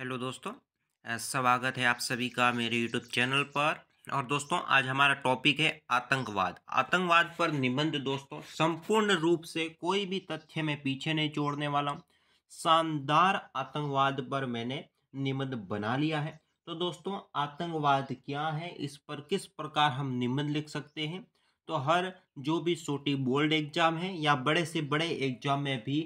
hello दोस्तों स्वागत है आप सभी का मेरे यूट्यूब चैनल पर और दोस्तों आज हमारा टॉपिक है आतंकवाद आतंकवाद पर निबंध दोस्तों संपूर्ण रूप से कोई भी तथ्य मैं पीछे नहीं छोड़ने वाला हूँ शानदार आतंकवाद पर मैंने निबंध बना लिया है तो दोस्तों आतंकवाद क्या है इस पर किस प्रकार हम निबंध लिख सकते हैं तो हर जो भी छोटी बोल्ड एग्जाम है या बड़े से बड़े एग्जाम में भी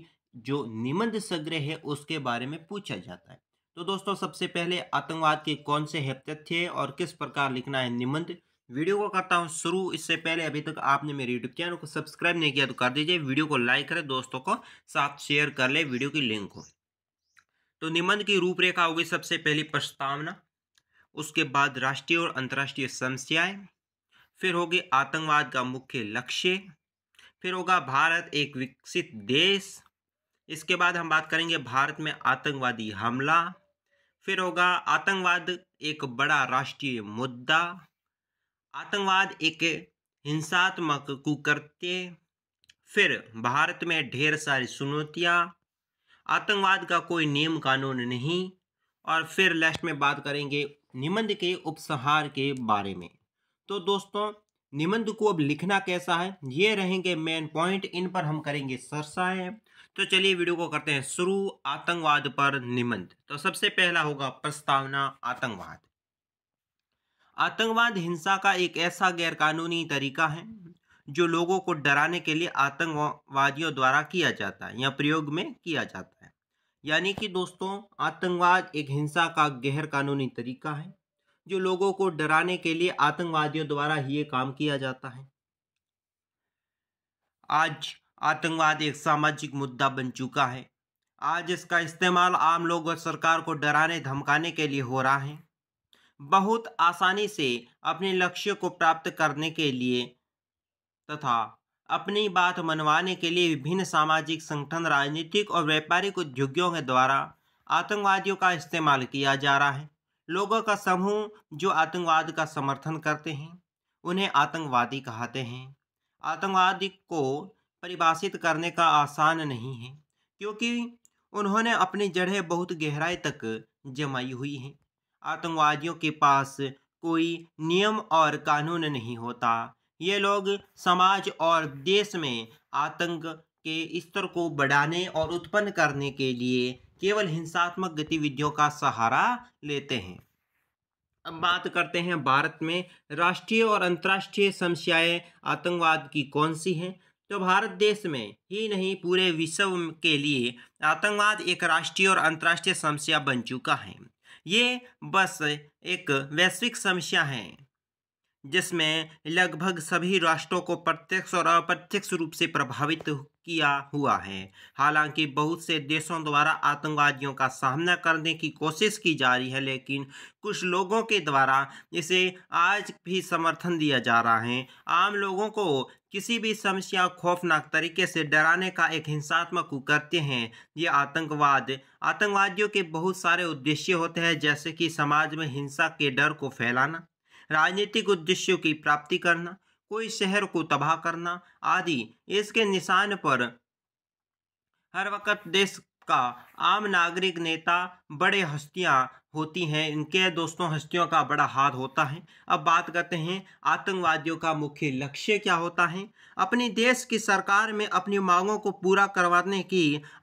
जो निबंध संग्रह है उसके बारे में पूछा जाता है तो दोस्तों सबसे पहले आतंकवाद के कौन से है और किस प्रकार लिखना है निबंध वीडियो को करता हूँ शुरू इससे पहले अभी तक आपने मेरे यूट्यूब चैनल को सब्सक्राइब नहीं किया तो कर दीजिए वीडियो को लाइक करें दोस्तों को साथ शेयर कर ले वीडियो की लिंक को तो निबंध की रूपरेखा होगी सबसे पहली प्रस्तावना उसके बाद राष्ट्रीय और अंतर्राष्ट्रीय समस्याएं फिर होगी आतंकवाद का मुख्य लक्ष्य फिर होगा भारत एक विकसित देश इसके बाद हम बात करेंगे भारत में आतंकवादी हमला फिर होगा आतंकवाद एक बड़ा राष्ट्रीय मुद्दा आतंकवाद एक हिंसात्मक कुकृत्य फिर भारत में ढेर सारी चुनौतियाँ आतंकवाद का कोई नियम कानून नहीं और फिर लास्ट में बात करेंगे निबंध के उपसंहार के बारे में तो दोस्तों निबंध को अब लिखना कैसा है ये रहेंगे मेन पॉइंट इन पर हम करेंगे सरसाएं तो चलिए वीडियो को करते हैं शुरू आतंकवाद पर निबंध तो सबसे पहला होगा प्रस्तावना आतंकवाद आतंकवाद हिंसा का एक ऐसा गैरकानूनी तरीका है जो लोगों को डराने के लिए आतंकवादियों द्वारा किया जाता है या प्रयोग में किया जाता है यानी कि दोस्तों आतंकवाद एक हिंसा का गैर कानूनी तरीका है जो लोगों को डराने के लिए आतंकवादियों द्वारा ही ये काम किया जाता है आज आतंकवाद एक सामाजिक मुद्दा बन चुका है आज इसका इस्तेमाल आम लोग और सरकार को डराने धमकाने के लिए हो रहा है बहुत आसानी से अपने लक्ष्य को प्राप्त करने के लिए तथा अपनी बात मनवाने के लिए विभिन्न सामाजिक संगठन राजनीतिक और व्यापारिक उद्योगों के द्वारा आतंकवादियों का इस्तेमाल किया जा रहा है लोगों का समूह जो आतंकवाद का समर्थन करते हैं उन्हें आतंकवादी कहते हैं आतंकवादी को परिभाषित करने का आसान नहीं है क्योंकि उन्होंने अपनी जड़ें बहुत गहराई तक जमाई हुई हैं आतंकवादियों के पास कोई नियम और कानून नहीं होता ये लोग समाज और देश में आतंक के स्तर को बढ़ाने और उत्पन्न करने के लिए केवल हिंसात्मक गतिविधियों का सहारा लेते हैं अब बात करते हैं भारत में राष्ट्रीय और अंतर्राष्ट्रीय समस्याएं आतंकवाद की कौन सी हैं तो भारत देश में ही नहीं पूरे विश्व के लिए आतंकवाद एक राष्ट्रीय और अंतर्राष्ट्रीय समस्या बन चुका है ये बस एक वैश्विक समस्या है जिसमें लगभग सभी राष्ट्रों को प्रत्यक्ष और अप्रत्यक्ष रूप से प्रभावित किया हुआ है हालांकि बहुत से देशों द्वारा आतंकवादियों का सामना करने की कोशिश की जा रही है लेकिन कुछ लोगों के द्वारा इसे आज भी समर्थन दिया जा रहा है आम लोगों को किसी भी समस्या खौफनाक तरीके से डराने का एक हिंसात्मक करते हैं ये आतंकवाद आतंकवादियों के बहुत सारे उद्देश्य होते हैं जैसे कि समाज में हिंसा के डर को फैलाना राजनीतिक उद्देश्यों की प्राप्ति करना कोई शहर को तबाह करना आदि इसके निशान पर हर वक्त देश का आम नागरिक नेता बड़े हस्तियां होती हैं इनके दोस्तों हस्तियों का बड़ा हाथ होता है अब बात करते हैं आतंकवादियों का मुख्य लक्ष्य क्या होता है अपने देश की सरकार में अपनी मांगों को पूरा करवाने की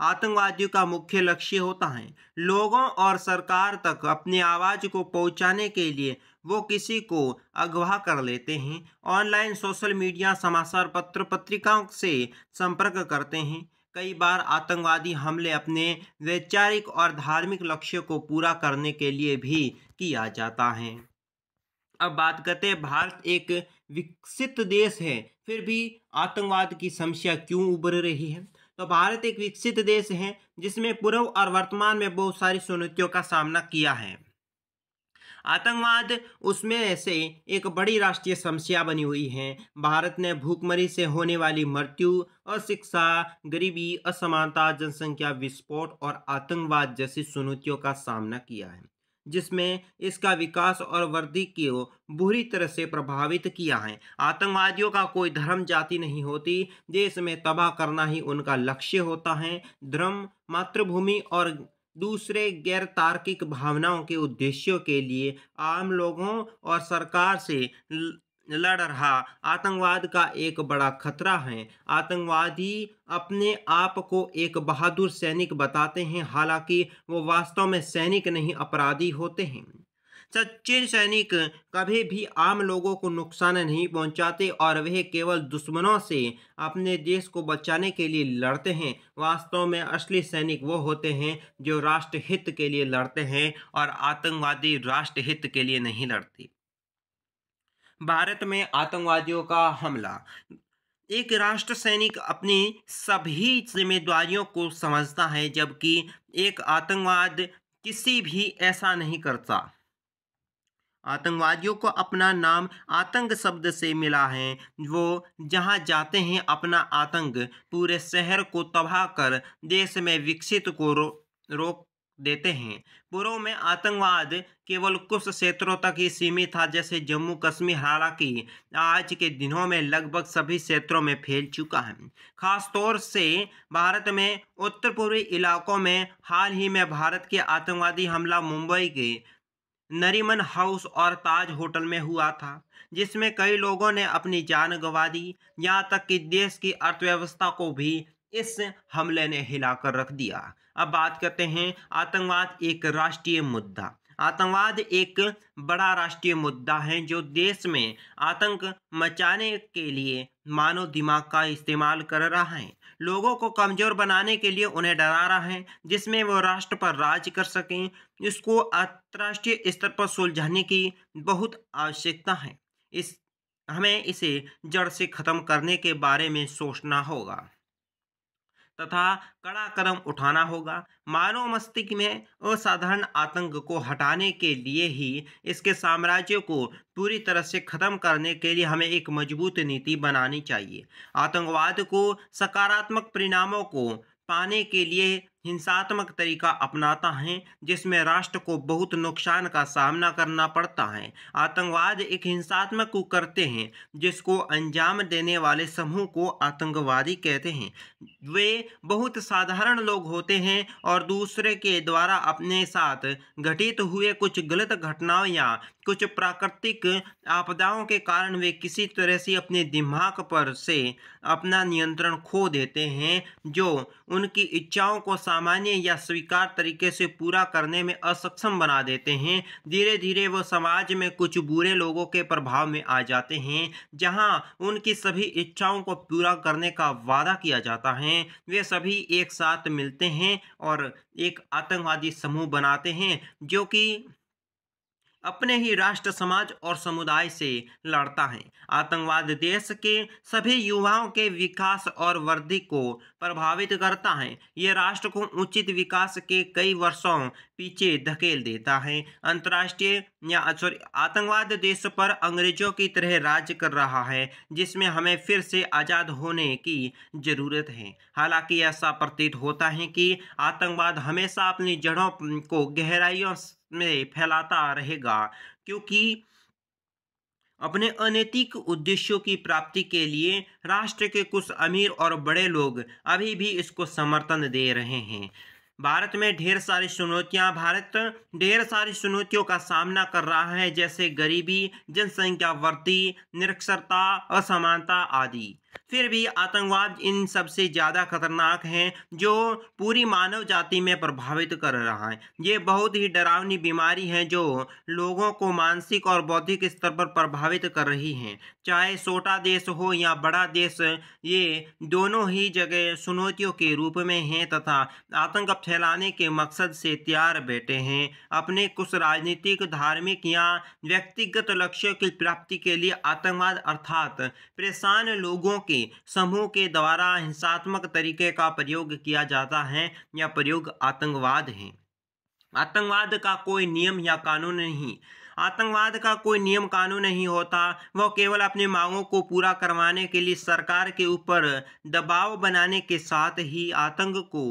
आतंकवादियों का मुख्य लक्ष्य होता है लोगों और सरकार तक अपनी आवाज़ को पहुंचाने के लिए वो किसी को अगवा कर लेते हैं ऑनलाइन सोशल मीडिया समाचार पत्र पत्रिकाओं से संपर्क करते हैं कई बार आतंकवादी हमले अपने वैचारिक और धार्मिक लक्ष्यों को पूरा करने के लिए भी किया जाता है अब बात करते हैं भारत एक विकसित देश है फिर भी आतंकवाद की समस्या क्यों उभर रही है तो भारत एक विकसित देश है जिसमें पूर्व और वर्तमान में बहुत सारी चुनौतियों का सामना किया है आतंकवाद उसमें से एक बड़ी राष्ट्रीय समस्या बनी हुई है भारत ने भूखमरी से होने वाली मृत्यु अशिक्षा गरीबी असमानता जनसंख्या विस्फोट और आतंकवाद जैसी चुनौतियों का सामना किया है जिसमें इसका विकास और वृद्धि को बुरी तरह से प्रभावित किया है आतंकवादियों का कोई धर्म जाति नहीं होती देश में तबाह करना ही उनका लक्ष्य होता है धर्म मातृभूमि और दूसरे गैर तार्किक भावनाओं के उद्देश्यों के लिए आम लोगों और सरकार से लड़ रहा आतंकवाद का एक बड़ा खतरा है आतंकवादी अपने आप को एक बहादुर सैनिक बताते हैं हालांकि वो वास्तव में सैनिक नहीं अपराधी होते हैं सच्चे सैनिक कभी भी आम लोगों को नुकसान नहीं पहुंचाते और वह केवल दुश्मनों से अपने देश को बचाने के लिए लड़ते हैं वास्तव में असली सैनिक वो होते हैं जो राष्ट्र हित के लिए लड़ते हैं और आतंकवादी राष्ट्र हित के लिए नहीं लड़ते भारत में आतंकवादियों का हमला एक राष्ट्र सैनिक अपनी सभी जिम्मेदारियों को समझता है जबकि एक आतंकवाद किसी भी ऐसा नहीं करता आतंकवादियों को अपना नाम आतंक शब्द से मिला है वो जहाँ जाते हैं अपना आतंक पूरे शहर को तबाह कर देश में विकसित को रो रोक देते हैं पूर्व में आतंकवाद केवल कुछ क्षेत्रों तक ही सीमित था जैसे जम्मू कश्मीर हालांकि आज के दिनों में लगभग सभी क्षेत्रों में फैल चुका है खासतौर से भारत में उत्तर पूर्वी इलाकों में हाल ही में भारत के आतंकवादी हमला मुंबई के नरीमन हाउस और ताज होटल में हुआ था जिसमें कई लोगों ने अपनी जान गंवा दी यहाँ तक कि देश की अर्थव्यवस्था को भी इस हमले ने हिलाकर रख दिया अब बात करते हैं आतंकवाद एक राष्ट्रीय मुद्दा आतंकवाद एक बड़ा राष्ट्रीय मुद्दा है जो देश में आतंक मचाने के लिए मानव दिमाग का इस्तेमाल कर रहा है लोगों को कमज़ोर बनाने के लिए उन्हें डरा रहा है जिसमें वो राष्ट्र पर राज कर सकें इसको अंतर्राष्ट्रीय स्तर पर सुलझाने की बहुत आवश्यकता है इस हमें इसे जड़ से ख़त्म करने के बारे में सोचना होगा तथा कड़ा कदम उठाना होगा मानव मस्तिष्क में असाधारण आतंक को हटाने के लिए ही इसके साम्राज्य को पूरी तरह से ख़त्म करने के लिए हमें एक मजबूत नीति बनानी चाहिए आतंकवाद को सकारात्मक परिणामों को पाने के लिए हिंसात्मक तरीका अपनाता है जिसमें राष्ट्र को बहुत नुकसान का सामना करना पड़ता है आतंकवाद एक हिंसात्मक को करते हैं जिसको अंजाम देने वाले समूह को आतंकवादी कहते हैं वे बहुत साधारण लोग होते हैं और दूसरे के द्वारा अपने साथ घटित हुए कुछ गलत घटनाओं या कुछ प्राकृतिक आपदाओं के कारण वे किसी तरह से अपने दिमाग पर से अपना नियंत्रण खो देते हैं जो उनकी इच्छाओं को सामान्य या स्वीकार तरीके से पूरा करने में असक्षम बना देते हैं धीरे धीरे वो समाज में कुछ बुरे लोगों के प्रभाव में आ जाते हैं जहां उनकी सभी इच्छाओं को पूरा करने का वादा किया जाता है वे सभी एक साथ मिलते हैं और एक आतंकवादी समूह बनाते हैं जो कि अपने ही राष्ट्र समाज और समुदाय से लड़ता है आतंकवाद देश के सभी युवाओं के विकास और वृद्धि को प्रभावित करता है यह राष्ट्र को उचित विकास के कई वर्षों पीछे धकेल देता है अंतर्राष्ट्रीय या सॉरी आतंकवाद देश पर अंग्रेजों की तरह राज कर रहा है जिसमें हमें फिर से आज़ाद होने की ज़रूरत है हालांकि ऐसा प्रतीत होता है कि आतंकवाद हमेशा अपनी जड़ों को गहराइयों में फैलाता रहेगा क्योंकि अपने अनैतिक उद्देश्यों की प्राप्ति के लिए राष्ट्र के कुछ अमीर और बड़े लोग अभी भी इसको समर्थन दे रहे हैं भारत में ढेर सारी चुनौतियां भारत ढेर सारी चुनौतियों का सामना कर रहा है जैसे गरीबी जनसंख्या वृद्धि निरक्षरता असमानता आदि फिर भी आतंकवाद इन सबसे ज़्यादा खतरनाक हैं जो पूरी मानव जाति में प्रभावित कर रहा है ये बहुत ही डरावनी बीमारी है जो लोगों को मानसिक और बौद्धिक स्तर पर प्रभावित कर रही हैं चाहे छोटा देश हो या बड़ा देश ये दोनों ही जगह चुनौतियों के रूप में हैं तथा आतंक फैलाने के मकसद से तैयार बैठे हैं अपने कुछ राजनीतिक धार्मिक या व्यक्तिगत लक्ष्यों की प्राप्ति के लिए आतंकवाद अर्थात परेशान लोगों लोगों के समूह के द्वारा हिंसात्मक तरीके का प्रयोग किया जाता है या प्रयोग आतंकवाद है आतंकवाद का कोई नियम या कानून नहीं आतंकवाद का कोई नियम कानून नहीं होता वह केवल अपनी मांगों को पूरा करवाने के लिए सरकार के ऊपर दबाव बनाने के साथ ही आतंक को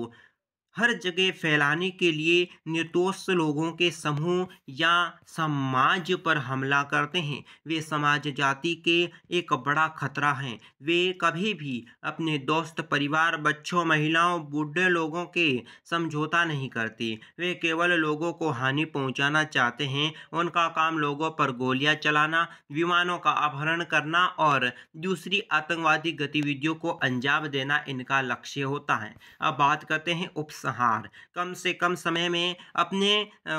हर जगह फैलाने के लिए निर्दोष लोगों के समूह या समाज पर हमला करते हैं वे समाज जाति के एक बड़ा खतरा हैं वे कभी भी अपने दोस्त परिवार बच्चों महिलाओं बूढ़े लोगों के समझौता नहीं करते वे केवल लोगों को हानि पहुंचाना चाहते हैं उनका काम लोगों पर गोलियां चलाना विमानों का अपहरण करना और दूसरी आतंकवादी गतिविधियों को अंजाम देना इनका लक्ष्य होता है अब बात करते हैं उपस संहार कम से कम समय में अपने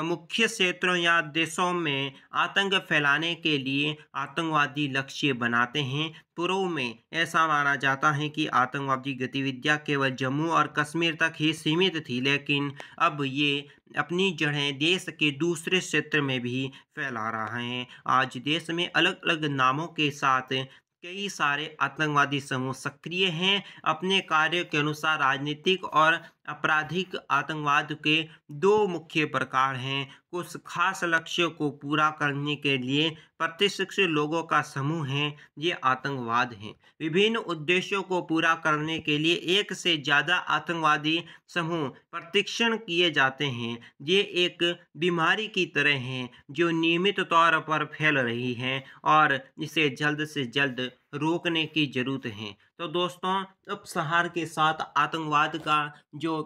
मुख्य क्षेत्रों या देशों में आतंक फैलाने के लिए आतंकवादी लक्ष्य बनाते हैं पूर्व में ऐसा माना जाता है कि आतंकवादी गतिविधियां केवल जम्मू और कश्मीर तक ही सीमित थी लेकिन अब ये अपनी जड़ें देश के दूसरे क्षेत्र में भी फैला रहा है आज देश में अलग अलग नामों के साथ कई सारे आतंकवादी समूह सक्रिय हैं अपने कार्यों के अनुसार राजनीतिक और आपराधिक आतंकवाद के दो मुख्य प्रकार हैं कुछ खास लक्ष्य को पूरा करने के लिए प्रतिशिक्षित लोगों का समूह है ये आतंकवाद हैं विभिन्न उद्देश्यों को पूरा करने के लिए एक से ज़्यादा आतंकवादी समूह प्रतिक्षण किए जाते हैं ये एक बीमारी की तरह हैं जो नियमित तौर पर फैल रही है और इसे जल्द से जल्द रोकने की ज़रूरत है तो दोस्तों उपसहार के साथ आतंकवाद का जो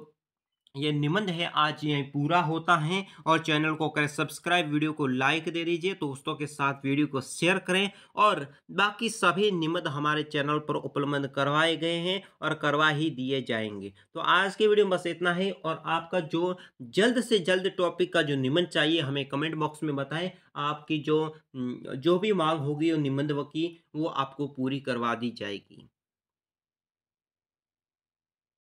ये निबंध है आज ये पूरा होता है और चैनल को करें सब्सक्राइब वीडियो को लाइक दे दीजिए दोस्तों के साथ वीडियो को शेयर करें और बाकी सभी निबंध हमारे चैनल पर उपलब्ध करवाए गए हैं और करवा ही दिए जाएंगे तो आज के वीडियो में बस इतना ही और आपका जो जल्द से जल्द टॉपिक का जो निबंध चाहिए हमें कमेंट बॉक्स में बताएं आपकी जो जो भी मांग होगी वो निबंध की वो आपको पूरी करवा दी जाएगी